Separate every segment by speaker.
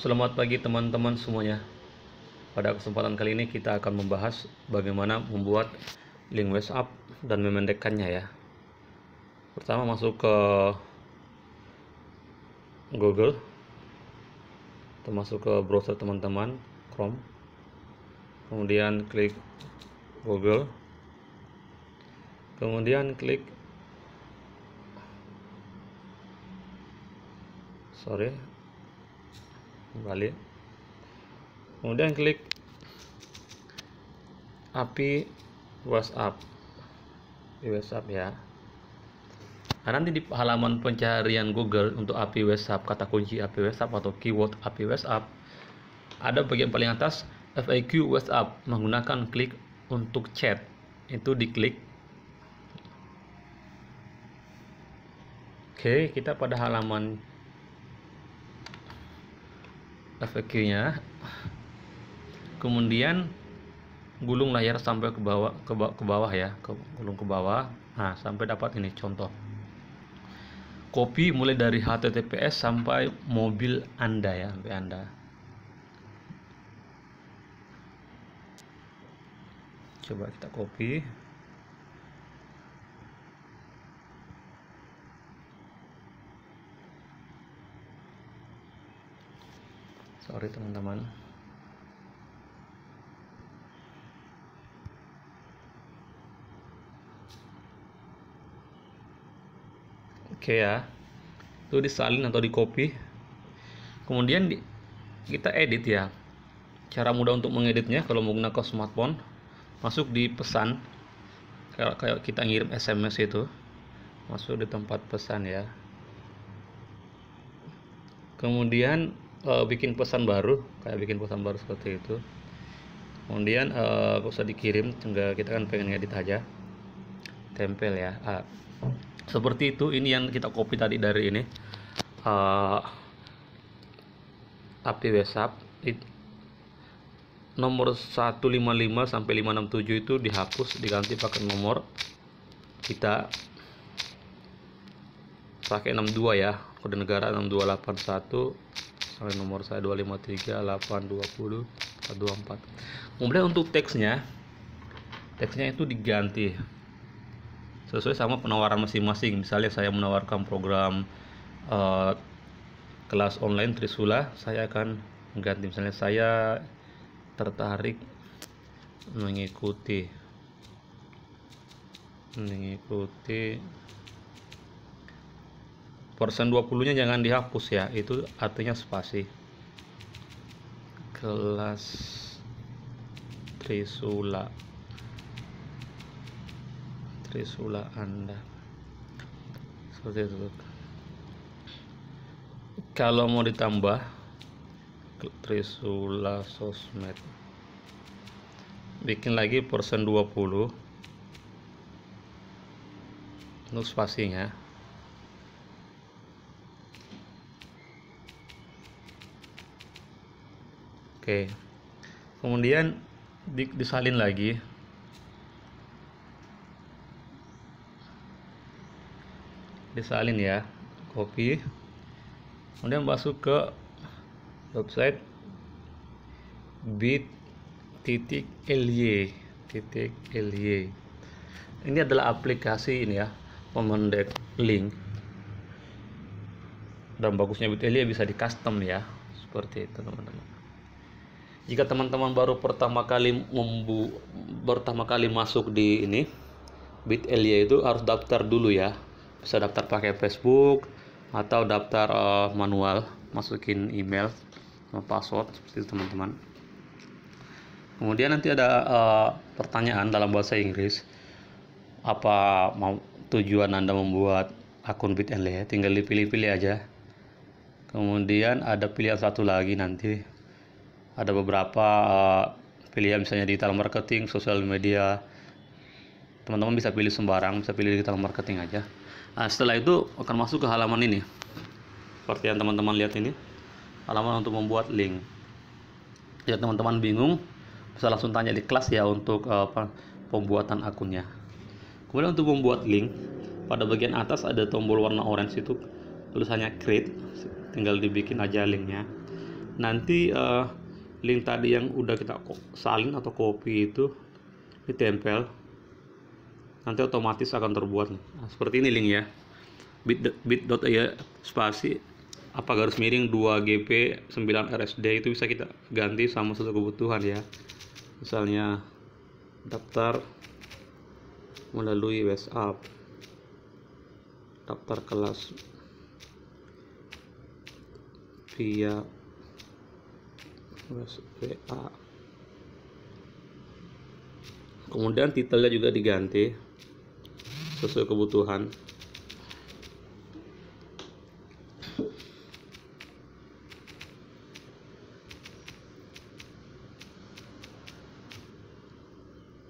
Speaker 1: Selamat pagi teman-teman semuanya. Pada kesempatan kali ini kita akan membahas bagaimana membuat link WhatsApp dan memendekkannya ya. Pertama masuk ke Google, termasuk ke browser teman-teman Chrome. Kemudian klik Google. Kemudian klik sorry kembali kemudian klik API WhatsApp di WhatsApp ya nah, nanti di halaman pencarian Google untuk API WhatsApp kata kunci API WhatsApp atau keyword API WhatsApp ada bagian paling atas FAQ WhatsApp menggunakan klik untuk chat itu diklik Oke kita pada halaman FAQ-nya. Kemudian gulung layar sampai ke bawah ke, bawah, ke bawah ya, ke, gulung ke bawah. Nah, sampai dapat ini contoh. Copy mulai dari HTTPS sampai mobil Anda ya, sampai Anda. Coba kita copy. sorry teman-teman oke ya itu disalin atau di copy kemudian di, kita edit ya cara mudah untuk mengeditnya kalau menggunakan smartphone masuk di pesan kayak, kayak kita ngirim SMS itu masuk di tempat pesan ya kemudian uh, bikin pesan baru kayak bikin pesan baru seperti itu kemudian uh, usah dikirim tinggal kita kan pengen edit aja tempel ya uh, seperti itu ini yang kita copy tadi dari ini uh, api whatsapp it, nomor 155 sampai 567 itu dihapus diganti pakai nomor kita pakai 62 ya kode negara 6281 oleh nomor saya 253 820 424 kemudian untuk teksnya teksnya itu diganti sesuai sama penawaran masing-masing misalnya saya menawarkan program uh, kelas online Trisula saya akan mengganti misalnya saya tertarik mengikuti mengikuti persen 20 nya jangan dihapus ya itu artinya spasi kelas trisula trisula anda seperti itu kalau mau ditambah trisula sosmed bikin lagi persen 20 untuk spasinya Oke. Kemudian di, disalin lagi. Disalin ya, copy. Kemudian masuk ke website bit.ly, titik ly ini adalah aplikasi ini ya pemendek link dan bagusnya bit.ly bisa di custom ya seperti itu teman-teman jika teman-teman baru pertama kali membu pertama kali masuk di ini Bit BitLY itu harus daftar dulu ya bisa daftar pakai Facebook atau daftar uh, manual masukin email sama password seperti itu teman-teman kemudian nanti ada uh, pertanyaan dalam bahasa Inggris apa mau tujuan anda membuat akun Bit BitLY tinggal dipilih-pilih aja kemudian ada pilihan satu lagi nanti ada beberapa uh, eh, pilihan ya, misalnya digital marketing, social media. Teman-teman bisa pilih sembarang, bisa pilih digital marketing aja. Nah, setelah itu akan masuk ke halaman ini. Seperti yang teman-teman lihat ini. Halaman untuk membuat link. Ya teman-teman bingung, bisa langsung tanya di kelas ya untuk uh, pembuatan akunnya. Kemudian untuk membuat link, pada bagian atas ada tombol warna orange itu tulisannya create, tinggal dibikin aja linknya. Nanti uh, link tadi yang udah kita salin atau copy itu ditempel nanti otomatis akan terbuat nah, seperti ini link ya bit ya spasi apa garis miring 2gp 9 rsd itu bisa kita ganti sama sesuai kebutuhan ya misalnya daftar melalui WhatsApp daftar kelas via terus VA kemudian titelnya juga diganti sesuai kebutuhan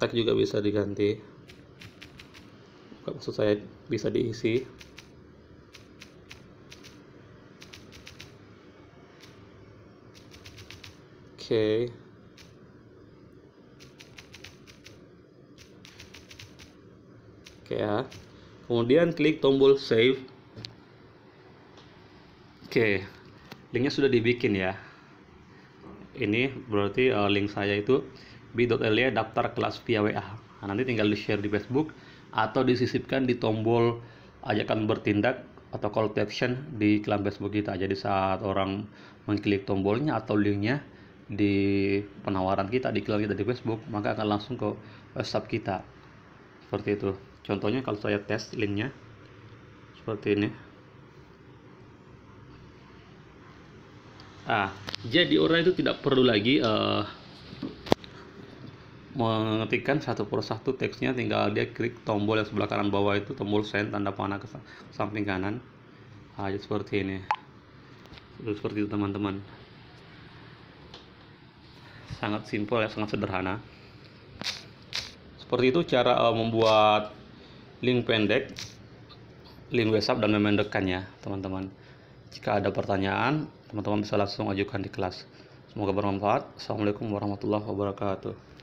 Speaker 1: tag juga bisa diganti maksud saya bisa diisi okay oke ya kemudian klik tombol save oke linknya sudah dibikin ya ini berarti uh, link saya itu b.ly daftar kelas via WA nah, nanti tinggal di share di Facebook atau disisipkan di tombol ajakan bertindak atau call to action di klan Facebook kita jadi saat orang mengklik tombolnya atau linknya di penawaran kita, di iklan kita di Facebook, maka akan langsung ke WhatsApp kita. Seperti itu. Contohnya kalau saya tes linknya, seperti ini. Ah, jadi orang itu tidak perlu lagi uh, mengetikkan satu per satu teksnya, tinggal dia klik tombol yang sebelah kanan bawah itu, tombol send tanda panah ke samping kanan. Ah, seperti ini. Seperti itu teman-teman sangat simpel ya sangat sederhana seperti itu cara uh, membuat link pendek link WhatsApp dan memendekkannya teman-teman jika ada pertanyaan teman-teman bisa langsung ajukan di kelas semoga bermanfaat assalamualaikum warahmatullahi wabarakatuh